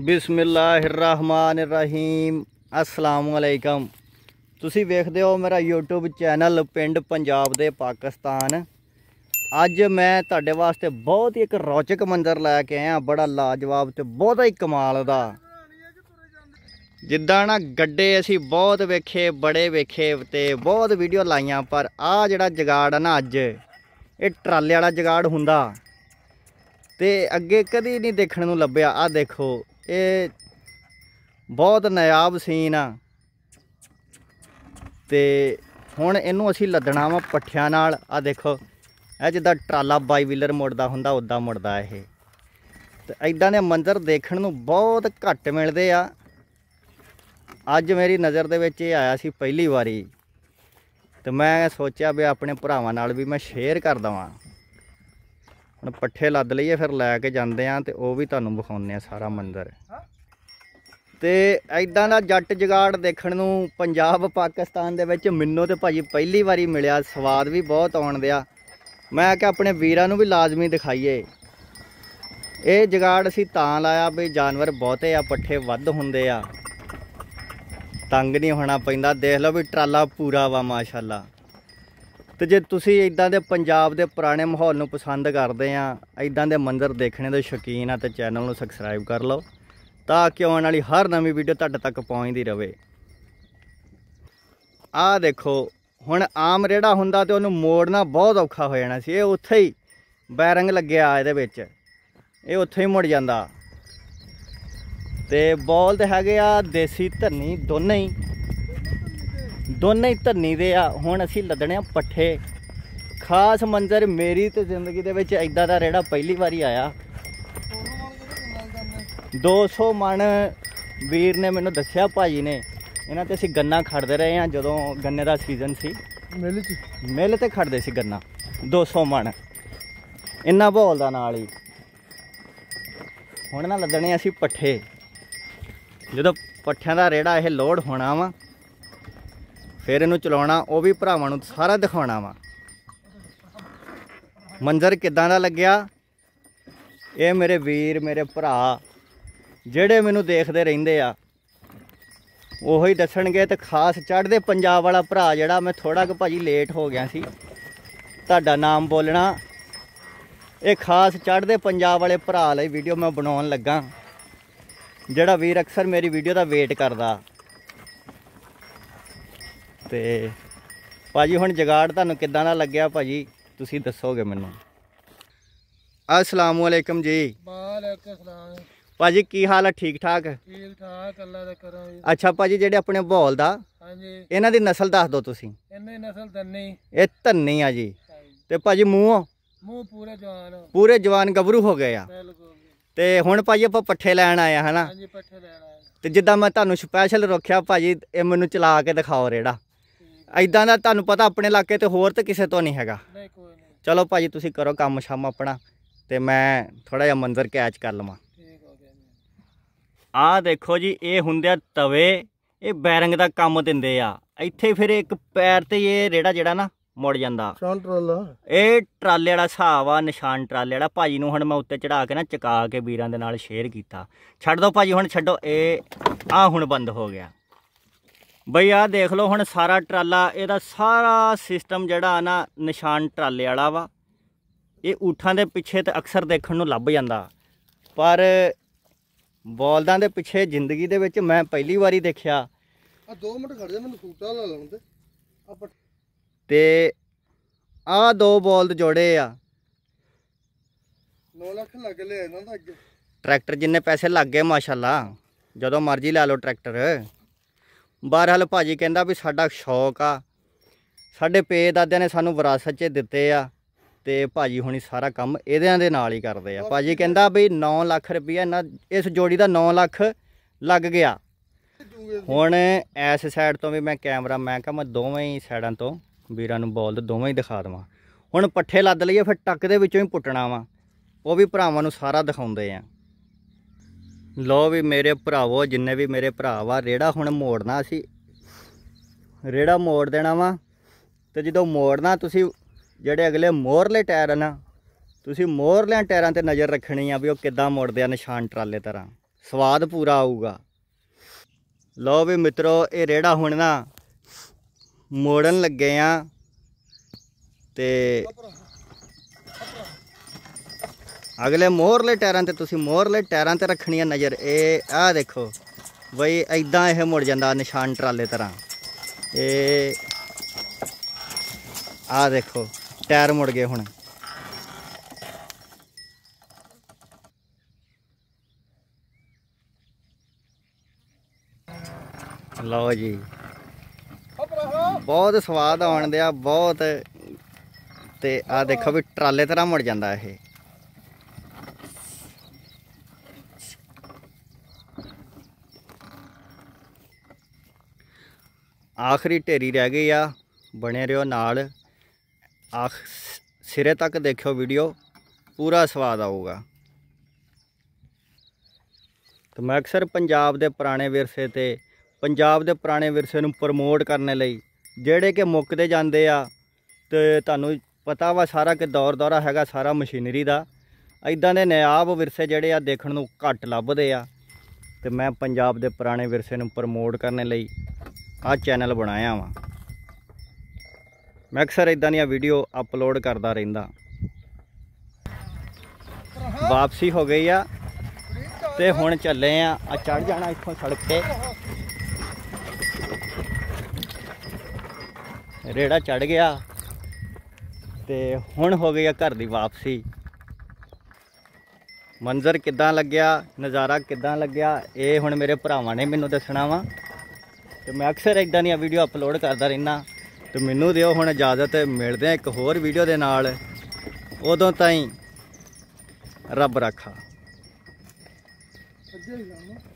ਬਿਸਮਿਲ੍ਲਾਹਿਰਰਹਿਮਾਨਿਰਰਹੀਮ ਅਸਲਾਮ ਅਲੈਕਮ ਤੁਸੀਂ ਵੇਖਦੇ ਹੋ ਮੇਰਾ YouTube ਚੈਨਲ ਪਿੰਡ ਪੰਜਾਬ ਦੇ ਪਾਕਿਸਤਾਨ ਅੱਜ ਮੈਂ ਤੁਹਾਡੇ ਵਾਸਤੇ ਬਹੁਤ ਹੀ ਇੱਕ ਰੌਚਕ ਮੰਜ਼ਰ ਲੈ ਕੇ ਆਇਆ ਬੜਾ ਲਾਜਵਾਬ ਤੇ ਬਹੁਤਾ ਹੀ ਕਮਾਲ ਦਾ ਜਿੱਦਾਂ ਨਾ ਗੱਡੇ ਅਸੀਂ ਬਹੁਤ ਵੇਖੇ ਬੜੇ ਵੇਖੇ ਤੇ ਬਹੁਤ ਵੀਡੀਓ ਲਾਈਆਂ ਪਰ ਆ ਜਿਹੜਾ ਜਗਾੜ ਆ ਨਾ ਅੱਜ ਇਹ ਟਰਾਲੇ ਵਾਲਾ ਜਗਾੜ ਹੁੰਦਾ ਤੇ ਅੱਗੇ ਕਦੀ ਨਹੀਂ ਦੇਖਣ ਨੂੰ ਲੱਭਿਆ ਆ ਦੇਖੋ ਇਹ ਬਹੁਤ ਨਯਾਬ ਸੀਨ ਆ ਤੇ ਹੁਣ ਇਹਨੂੰ ਅਸੀਂ ਲੱਦਣਾ ਵਾ ਪੱਠਿਆਂ ਨਾਲ ਆ ਦੇਖੋ ਇਹ ਜਿੱਦਾਂ ਟਰਾਲਾ ਬਾਈ ਵੀਲਰ ਮੁੜਦਾ ਹੁੰਦਾ ਉਦਾਂ ਮੁੜਦਾ ਇਹ ਤੇ ਐਦਾਂ ਦੇ ਮੰਜ਼ਰ ਦੇਖਣ ਨੂੰ ਬਹੁਤ ਘੱਟ ਮਿਲਦੇ ਆ ਅੱਜ ਮੇਰੀ ਨਜ਼ਰ ਦੇ ਵਿੱਚ ਇਹ ਆਇਆ ਸੀ ਪਹਿਲੀ ਵਾਰੀ ਤੇ ਮੈਂ ਸੋਚਿਆ ਵੀ ਆਪਣੇ ਭਰਾਵਾਂ ਨਾਲ ਵੀ ਮੈਂ ਸ਼ੇਅਰ ਕਰ ਦਵਾਂ ਹੁਣ ਪੱਠੇ ਲੱਦ ਲਈਏ ਫਿਰ ਲੈ ਕੇ ਜਾਂਦੇ ਆ ਤੇ ਉਹ ਵੀ ਤੁਹਾਨੂੰ ਵਿਖਾਉਂਦੇ ਆ ਸਾਰਾ ਮੰਦਰ ਤੇ ਐਦਾਂ ਦਾ ਜੱਟ ਜਗਾੜ ਦੇਖਣ ਨੂੰ ਪੰਜਾਬ ਪਾਕਿਸਤਾਨ ਦੇ ਵਿੱਚ ਮਿੰਨੋ ਤੇ ਭਾਜੀ ਪਹਿਲੀ ਵਾਰੀ ਮਿਲਿਆ ਸਵਾਦ ਵੀ ਬਹੁਤ ਆਉਣ ਦਿਆ ਮੈਂ ਕਿ ਆਪਣੇ ਵੀਰਾਂ ਨੂੰ ਵੀ ਲਾਜ਼ਮੀ ਦਿਖਾਈਏ ਇਹ ਜਗਾੜ ਅਸੀਂ ਤਾਂ ਲਾਇਆ ਵੀ ਜਾਨਵਰ ਬਹੁਤੇ ਆ ਪੱਠੇ ਵੱਧ ਹੁੰਦੇ ਆ ਤੰਗ ਨਹੀਂ ਹੋਣਾ ਪੈਂਦਾ ਦੇਖ ਲਓ ਵੀ ਟਰਾਲਾ ਪੂਰਾ ਵਾ ਮਾਸ਼ਾਅੱਲਾ ਤੇ ਜੇ ਤੁਸੀਂ ਇਦਾਂ ਦੇ ਪੰਜਾਬ ਦੇ ਪੁਰਾਣੇ ਮਾਹੌਲ ਨੂੰ ਪਸੰਦ ਕਰਦੇ ਆ ਇਦਾਂ ਦੇ ਮੰਦਰ ਦੇਖਣੇ ਦੇ ਸ਼ੌਕੀਨ ਆ ਤੇ ਚੈਨਲ ਨੂੰ ਸਬਸਕ੍ਰਾਈਬ ਕਰ ਲਓ ਤਾਂ ਕਿ ਆਉਣ ਵਾਲੀ ਹਰ ਨਵੀਂ ਵੀਡੀਓ ਤੁਹਾਡੇ ਤੱਕ ਪਹੁੰਚਦੀ ਰਹੇ ਆ ਦੇਖੋ ਹੁਣ ਆਮ ਰੇੜਾ ਹੁੰਦਾ ਤੇ ਉਹਨੂੰ ਮੋੜਨਾ ਬਹੁਤ ਔਖਾ ਹੋ ਜਾਣਾ ਸੀ ਇਹ ਉੱਥੇ ਹੀ ਬੈਰੰਗ ਲੱਗਿਆ ਇਹਦੇ ਵਿੱਚ ਇਹ ਉੱਥੇ ਹੀ ਮੁੜ ਜਾਂਦਾ ਤੇ ਬੋਲ ਤੇ ਹੈਗੇ ਆ ਦੇਸੀ ਧਰਨੀ ਦੋਨੇ ਹੀ ਦੋਨੇ ਹੀ ਧੰਨੀ ਦੇ ਆ ਹੁਣ ਅਸੀਂ ਲੱਦਣੇ ਆ ਪੱਠੇ ਖਾਸ ਮੰਜ਼ਰ ਮੇਰੀ ਤੇ ਜ਼ਿੰਦਗੀ ਦੇ ਵਿੱਚ ਐਦਾਂ ਦਾ ਰੇੜਾ ਪਹਿਲੀ ਵਾਰੀ ਆਇਆ 200 ਮਣ ਵੀਰ ਨੇ ਮੈਨੂੰ ਦੱਸਿਆ ਭਾਜੀ ਨੇ ਇਹਨਾਂ ਤੇ ਅਸੀਂ ਗੰਨਾ ਖੜਦੇ ਰਹੇ ਆ ਜਦੋਂ ਗੰਨੇ ਦਾ ਸੀਜ਼ਨ ਸੀ ਮਿਲ ਚ ਮਿਲ ਤੇ ਖੜਦੇ ਸੀ ਗੰਨਾ 200 ਮਣ ਇੰਨਾ ਭੋਲ ਦਾ ਨਾਲ ਹੀ ਹੁਣ ਨਾ ਲੱਦਣੇ ਅਸੀਂ ਪੱਠੇ ਜਦੋਂ ਪੱਠਿਆਂ ਦਾ ਰੇੜਾ ਇਹ ਲੋਡ ਹੋਣਾ ਵਾ ਫਿਰ ਇਹਨੂੰ ਚਲਾਉਣਾ ਉਹ ਵੀ ਭਰਾਵਾਂ ਨੂੰ ਸਾਰਾ ਦਿਖਾਉਣਾ ਵਾ ਮੰਜ਼ਰ ਕਿਦਾਂ ਦਾ ਲੱਗਿਆ ਇਹ ਮੇਰੇ ਵੀਰ ਮੇਰੇ ਭਰਾ ਜਿਹੜੇ ਮੈਨੂੰ ਦੇਖਦੇ ਰਹਿੰਦੇ ਆ ਹੀ ਦੱਸਣਗੇ ਤੇ ਖਾਸ ਚੜ੍ਹਦੇ ਪੰਜਾਬ ਵਾਲਾ ਭਰਾ ਜਿਹੜਾ ਮੈਂ ਥੋੜਾ ਕੁ ਭਾਜੀ ਲੇਟ ਹੋ ਗਿਆ ਸੀ ਤੁਹਾਡਾ ਨਾਮ ਬੋਲਣਾ ਇਹ ਖਾਸ ਚੜ੍ਹਦੇ ਪੰਜਾਬ ਵਾਲੇ ਭਰਾ ਲਈ ਵੀਡੀਓ ਮੈਂ ਬਣਾਉਣ ਲੱਗਾ ਜਿਹੜਾ ਵੀਰ ਅਕਸਰ ਮੇਰੀ ਵੀਡੀਓ ਦਾ ਵੇਟ ਕਰਦਾ ਤੇ ਭਾਜੀ ਹੁਣ ਜਗਾੜ ਤੁਹਾਨੂੰ ਕਿੱਦਾਂ ਦਾ ਲੱਗਿਆ ਭਾਜੀ ਤੁਸੀਂ ਦੱਸੋਗੇ ਮੈਨੂੰ ਅਸਲਾਮੁਅਲੈਕਮ ਜੀ ਵਾਲੇਕਮ ਸਲਾਮ ਭਾਜੀ ਕੀ ਹਾਲ ਹੈ ਠੀਕ ਠਾਕ ਠੀਕ ਠਾਕ ਅੱਲਾ ਦਾ ਕਰਮ ਜੀ ਅੱਛਾ ਭਾਜੀ ਜਿਹੜੇ ਆਪਣੇ ਬੋਲ ਦਾ ਹਾਂਜੀ ਇਹਨਾਂ ਦੀ ਨਸਲ ਦੱਸ ਦਿਓ ਤੁਸੀਂ ਇਹਨਾਂ ਦੀ ਨਸਲ ਧੰਨੀ ਇਹ ਧੰਨੀ ਆ ਜੀ ਤੇ ਭਾਜੀ ਮੂੰਹ ਮੂੰਹ ਪੂਰੇ ਜਵਾਨ ਪੂਰੇ ਜਵਾਨ ਗੱਭਰੂ ਹੋ ਗਏ ਆ ਤੇ ਹੁਣ ਭਾਜੀ ਆਪਾਂ ਪੱਠੇ ਲੈਣ ਆਏ ਆ ਹਨਾ ਹਾਂਜੀ ਪੱਠੇ ਲੈਣ ਆਏ ਤੇ ਜਿੱਦਾਂ ਮੈਂ ਤੁਹਾਨੂੰ ਸਪੈਸ਼ਲ ਰੱਖਿਆ ਭਾਜੀ ਇਹ ਮੈਨੂੰ ਚਲਾ ਕੇ ਦਿਖਾਓ ਰੇੜਾ ਐਦਾਂ ਦਾ ਤੁਹਾਨੂੰ ਪਤਾ ਆਪਣੇ ਇਲਾਕੇ ਤੇ ਹੋਰ ਤੇ ਕਿਸੇ ਤੋਂ ਨਹੀਂ ਹੈਗਾ ਨਹੀਂ ਕੋਈ ਨਹੀਂ ਚਲੋ ਭਾਜੀ ਤੁਸੀਂ ਕਰੋ ਕੰਮ ਸ਼ਾਮ ਆਪਣਾ ਤੇ ਮੈਂ ਥੋੜਾ ਜਿਹਾ ਮੰਜ਼ਰ ਕੈਚ ਕਰ ਲਵਾਂ ਆ ਦੇਖੋ ਜੀ ਇਹ ਹੁੰਦੇ ਤਵੇ ਇਹ ਬੈਰੰਗ ਦਾ ਕੰਮ ਦਿੰਦੇ ਆ ਇੱਥੇ ਫਿਰ ਇੱਕ ਪੈਰ ਤੇ ਇਹ ਰੇੜਾ ਜਿਹੜਾ ਨਾ ਮੁੜ ਜਾਂਦਾ ਇਹ ਟਰਾਲੇ ਵਾਲਾ ਹਿਸਾਬ ਆ ਨਿਸ਼ਾਨ ਟਰਾਲੇ ਵਾਲਾ ਭਾਜੀ ਨੂੰ ਹੁਣ ਮੈਂ ਉੱਤੇ ਚੜਾ ਕੇ ਨਾ ਚਕਾ ਕੇ ਵੀਰਾਂ ਦੇ ਨਾਲ ਸ਼ੇਅਰ ਕੀਤਾ ਛੱਡ ਦੋ ਭਾਜੀ ਹੁਣ ਛੱਡੋ ਇਹ ਆ ਹੁਣ ਬੰਦ ਹੋ ਗਿਆ ਬਈ ਆ ਦੇਖ ਲਓ ਹੁਣ ਸਾਰਾ ਟਰਾਲਾ ਇਹਦਾ ਸਾਰਾ ਸਿਸਟਮ ਜਿਹੜਾ ਨਾ ਨਿਸ਼ਾਨ ਟਰਾਲੇ ਵਾਲਾ ਵਾ ਇਹ ਊਠਾਂ ਦੇ ਪਿੱਛੇ ਤੇ ਅਕਸਰ ਦੇਖਣ ਨੂੰ ਲੱਭ ਜਾਂਦਾ ਪਰ ਬੋਲਦਾਂ ਦੇ ਪਿੱਛੇ ਜ਼ਿੰਦਗੀ ਦੇ ਵਿੱਚ ਮੈਂ ਪਹਿਲੀ ਵਾਰੀ ਦੇਖਿਆ ਆ 2 ਮਿੰਟ ਖੜ ਜਾ ਮੈਨੂੰ ਸੂਟਾ ਲਾ ਲੈਣ ਤੇ ਤੇ ਆ ਦੋ ਬੋਲਦ ਜੋੜੇ ਆ 9 ਲੱਖ ਲੱਗ ਲਿਆ ਇਹਨਾਂ ਦਾ ਅੱਗੇ ਟਰੈਕਟਰ ਜਿੰਨੇ ਪੈਸੇ ਲੱਗ ਗਏ ਮਾਸ਼ਾਅੱਲਾ ਜਦੋਂ ਮਰਜ਼ੀ ਲੈ ਲਓ ਟਰੈਕਟਰ ਬਹਰਹਾਲ ਭਾਜੀ ਕਹਿੰਦਾ ਵੀ ਸਾਡਾ ਸ਼ੌਕ ਆ ਸਾਡੇ ਪੇ ਦਾਦਿਆਂ ਨੇ ਸਾਨੂੰ ਵਿਰਾਸਤ 'ਚ ਦਿੱਤੇ ਆ ਤੇ ਭਾਜੀ ਹੁਣੀ ਸਾਰਾ ਕੰਮ ਇਹਦਿਆਂ ਦੇ ਨਾਲ ਹੀ ਕਰਦੇ ਆ ਭਾਜੀ ਕਹਿੰਦਾ ਵੀ 9 ਲੱਖ ਰੁਪਈਆ ਇਹਨਾਂ ਇਸ ਜੋੜੀ ਦਾ 9 ਲੱਖ ਲੱਗ ਗਿਆ ਹੁਣ ਐਸ ਸਾਈਡ ਤੋਂ ਵੀ ਮੈਂ ਕੈਮਰਾ ਮੈਂ ਕਹਾਂ ਮੈਂ ਦੋਵੇਂ ਹੀ ਸਾਈਡਾਂ ਤੋਂ ਵੀਰਾਂ ਨੂੰ ਬੋਲ ਦੋਵੇਂ ਹੀ ਦਿਖਾ ਦਵਾਂ ਹੁਣ ਪੱਠੇ ਲੱਦ ਲਈਏ ਫਿਰ ਟੱਕ ਦੇ ਵਿੱਚੋਂ ਹੀ ਪੁੱਟਣਾ ਵਾ ਉਹ ਵੀ ਭਰਾਵਾਂ ਨੂੰ ਸਾਰਾ ਦਿਖਾਉਂਦੇ ਆ ਲੋ ਵੀ ਮੇਰੇ ਭਰਾਵੋ ਜਿੰਨੇ ਵੀ ਮੇਰੇ ਭਰਾ ਵਾ ਰੇੜਾ ਹੁਣ ਮੋੜਨਾ ਸੀ ਰੇੜਾ ਮੋੜ ਦੇਣਾ ਵਾ ਤੇ ਜਦੋਂ ਮੋੜਨਾ ਤੁਸੀਂ ਜਿਹੜੇ ਅਗਲੇ ਮੋਹਰਲੇ ਟਾਇਰ ਨਾ ਤੁਸੀਂ ਮੋਰਲੇ ਟਾਇਰਾਂ ਤੇ ਨਜ਼ਰ ਰੱਖਣੀ ਆ ਵੀ ਉਹ ਕਿੱਦਾਂ ਮੋੜਦੇ ਆ ਨਿਸ਼ਾਨ ਟਰਾਲੇ ਤਰ੍ਹਾਂ ਸਵਾਦ ਪੂਰਾ ਆਊਗਾ ਲੋ ਵੀ ਮਿੱਤਰੋ ਇਹ ਰੇੜਾ ਹੁਣ ਨਾ ਮੋੜਨ ਲੱਗੇ ਆ ਤੇ ਅਗਲੇ ਮੋਹਰਲੇ ਟਾਇਰਾਂ ਤੇ ਤੁਸੀਂ ਮੋਹਰਲੇ ਟਾਇਰਾਂ ਤੇ ਰੱਖਣੀ ਹੈ ਨਜ਼ਰ ਇਹ ਆਹ ਦੇਖੋ ਬਈ ਐਦਾਂ ਇਹ ਮੁੜ ਜਾਂਦਾ ਨਿਸ਼ਾਨ ਟਰਾਲੇ ਤਰ੍ਹਾਂ ਇਹ ਆਹ ਦੇਖੋ ਟਾਇਰ ਮੁੜ ਗਏ ਹੁਣ ਲਓ ਜੀ ਬਹੁਤ ਸਵਾਦ ਆਉਣ ਦਿਆ ਬਹੁਤ ਤੇ ਆ ਦੇਖੋ ਵੀ ਟਰਾਲੇ ਤਰ੍ਹਾਂ ਮੁੜ ਜਾਂਦਾ ਇਹ ਆਖਰੀ ਢੇਰੀ ਰਹਿ ਗਈ ਆ ਬਣੇ ਰਿਓ ਨਾਲ ਆਖ ਸਿਰੇ ਤੱਕ ਦੇਖਿਓ ਵੀਡੀਓ ਪੂਰਾ ਸਵਾਦ ਆਊਗਾ ਤੇ ਮੈਂ ਅਕਸਰ ਪੰਜਾਬ ਦੇ ਪੁਰਾਣੇ ਵਿਰਸੇ ਤੇ ਪੰਜਾਬ ਦੇ ਪੁਰਾਣੇ ਵਿਰਸੇ ਨੂੰ ਪ੍ਰਮੋਟ ਕਰਨ ਲਈ ਜਿਹੜੇ ਕਿ ਮੁੱਕਦੇ ਜਾਂਦੇ ਆ ਤੇ ਤੁਹਾਨੂੰ ਪਤਾ ਵਾ ਸਾਰਾ ਕਿ ਦੌਰ ਦੌਰਾ ਹੈਗਾ ਸਾਰਾ ਮਸ਼ੀਨਰੀ ਦਾ ਇਦਾਂ ਦੇ ਨਿਆਬ ਵਿਰਸੇ ਜਿਹੜੇ ਆ ਦੇਖਣ ਨੂੰ ਘੱਟ ਲੱਭਦੇ ਆ ਤੇ ਮੈਂ ਪੰਜਾਬ ਦੇ ਪੁਰਾਣੇ ਵਿਰਸੇ ਨੂੰ ਪ੍ਰਮੋਟ ਕਰਨ ਲਈ ਆ ਚੈਨਲ ਬਣਾਇਆ ਵਾਂ ਮੈਂ ਅਕਸਰ ਇਦਾਂ ਦੀਆਂ ਵੀਡੀਓ ਅਪਲੋਡ ਕਰਦਾ ਰਹਿੰਦਾ ਵਾਪਸੀ ਹੋ ਗਈ ਆ ਤੇ ਹੁਣ ਚੱਲੇ ਆ ਆ ਚੜ ਜਾਣਾ ਇੱਥੋਂ ਸੜਕ ਤੇ ਰੇੜਾ ਚੜ ਗਿਆ ਤੇ ਹੁਣ ਹੋ ਗਈ ਆ ਘਰ ਦੀ ਵਾਪਸੀ ਮੰਜ਼ਰ ਕਿੱਦਾਂ ਲੱਗਿਆ ਨਜ਼ਾਰਾ ਕਿੱਦਾਂ ਲੱਗਿਆ ਇਹ ਹੁਣ ਮੇਰੇ ਭਰਾਵਾਂ ਨੇ ਮੈਨੂੰ ਦੱਸਣਾ ਵਾ ਤੇ ਮੈਂ ਅਕਸਰ ਇਦਾਂ ਦੀਆਂ ਵੀਡੀਓ ਅਪਲੋਡ ਕਰਦਾ ਰਹਿਣਾ ਤੇ ਮੈਨੂੰ ਦਿਓ ਹੁਣ ਇਜਾਜ਼ਤ ਮਿਲਦੇ ਆ ਇੱਕ ਹੋਰ ਵੀਡੀਓ ਦੇ ਨਾਲ ਉਦੋਂ ਤਾਈਂ ਰੱਬ ਰੱਖਾ ਹੀ ਜਾਣਾ